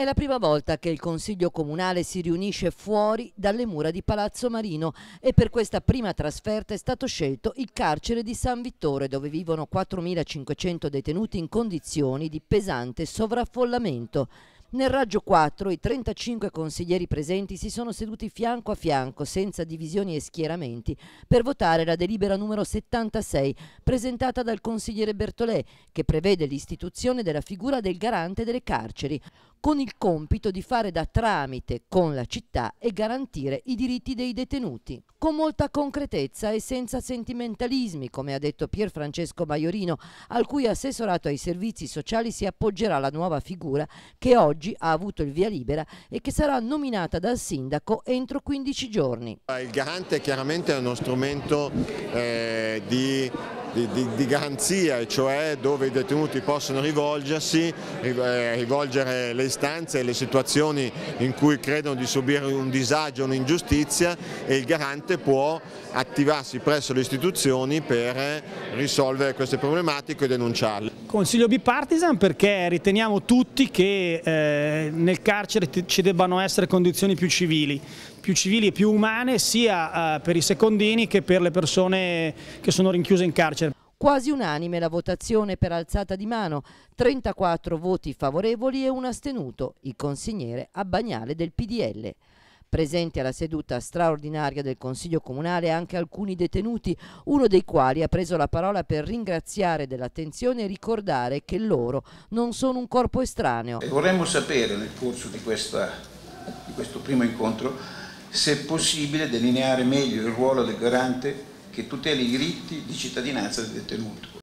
È la prima volta che il Consiglio Comunale si riunisce fuori dalle mura di Palazzo Marino e per questa prima trasferta è stato scelto il carcere di San Vittore dove vivono 4.500 detenuti in condizioni di pesante sovraffollamento. Nel raggio 4 i 35 consiglieri presenti si sono seduti fianco a fianco, senza divisioni e schieramenti, per votare la delibera numero 76 presentata dal consigliere Bertolè, che prevede l'istituzione della figura del garante delle carceri con il compito di fare da tramite con la città e garantire i diritti dei detenuti. Con molta concretezza e senza sentimentalismi, come ha detto Pier Francesco Maiorino, al cui assessorato ai servizi sociali si appoggerà la nuova figura che oggi ha avuto il via libera e che sarà nominata dal sindaco entro 15 giorni. Il garante chiaramente è uno strumento eh, di di, di, di garanzia, cioè dove i detenuti possono rivolgersi, eh, rivolgere le istanze e le situazioni in cui credono di subire un disagio, un'ingiustizia e il garante può attivarsi presso le istituzioni per risolvere queste problematiche e denunciarle. Consiglio bipartisan perché riteniamo tutti che eh, nel carcere ci debbano essere condizioni più civili, più civili e più umane sia eh, per i secondini che per le persone che sono rinchiuse in carcere. Quasi unanime la votazione per alzata di mano, 34 voti favorevoli e un astenuto, il consigliere Abbagnale del PDL. Presenti alla seduta straordinaria del Consiglio Comunale anche alcuni detenuti, uno dei quali ha preso la parola per ringraziare dell'attenzione e ricordare che loro non sono un corpo estraneo. Vorremmo sapere nel corso di, questa, di questo primo incontro se è possibile delineare meglio il ruolo del garante che tutela i diritti di cittadinanza del detenuto